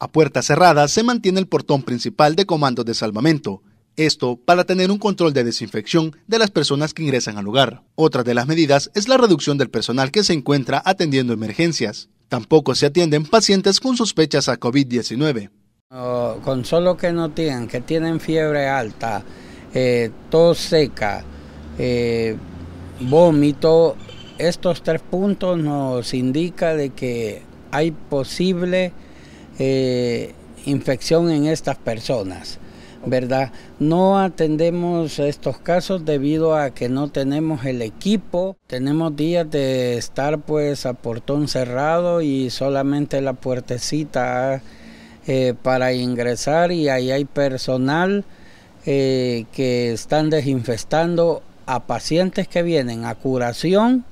A puerta cerrada se mantiene el portón principal de comando de salvamento, esto para tener un control de desinfección de las personas que ingresan al lugar. Otra de las medidas es la reducción del personal que se encuentra atendiendo emergencias. Tampoco se atienden pacientes con sospechas a COVID-19. con solo que no tienen, que tienen fiebre alta, eh, tos seca, eh, vómito, estos tres puntos nos indica de que hay posible eh, infección en estas personas. ¿Verdad? No atendemos estos casos debido a que no tenemos el equipo. Tenemos días de estar pues a portón cerrado y solamente la puertecita eh, para ingresar y ahí hay personal eh, que están desinfestando a pacientes que vienen a curación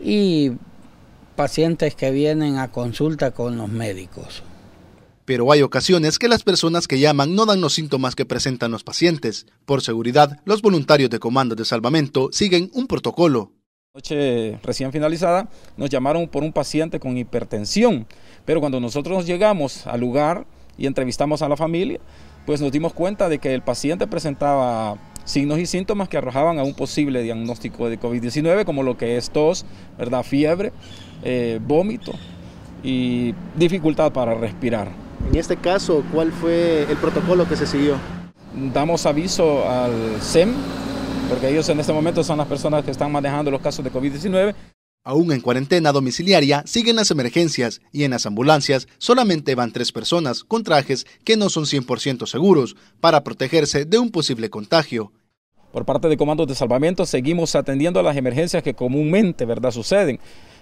y pacientes que vienen a consulta con los médicos pero hay ocasiones que las personas que llaman no dan los síntomas que presentan los pacientes. Por seguridad, los voluntarios de Comando de salvamento siguen un protocolo. Noche recién finalizada, nos llamaron por un paciente con hipertensión, pero cuando nosotros llegamos al lugar y entrevistamos a la familia, pues nos dimos cuenta de que el paciente presentaba signos y síntomas que arrojaban a un posible diagnóstico de COVID-19, como lo que es tos, ¿verdad? fiebre, eh, vómito y dificultad para respirar. En este caso, ¿cuál fue el protocolo que se siguió? Damos aviso al SEM, porque ellos en este momento son las personas que están manejando los casos de COVID-19. Aún en cuarentena domiciliaria siguen las emergencias y en las ambulancias solamente van tres personas con trajes que no son 100% seguros para protegerse de un posible contagio. Por parte de comandos de salvamento seguimos atendiendo a las emergencias que comúnmente ¿verdad? suceden.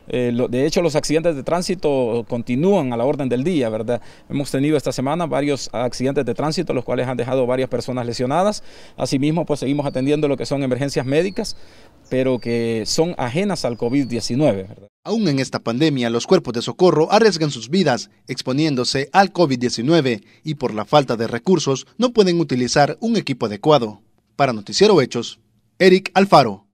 Eh, de hecho, los accidentes de tránsito continúan a la orden del día, ¿verdad? Hemos tenido esta semana varios accidentes de tránsito, los cuales han dejado varias personas lesionadas. Asimismo, pues seguimos atendiendo lo que son emergencias médicas, pero que son ajenas al COVID-19. Aún en esta pandemia, los cuerpos de socorro arriesgan sus vidas exponiéndose al COVID-19 y por la falta de recursos no pueden utilizar un equipo adecuado. Para Noticiero Hechos, Eric Alfaro.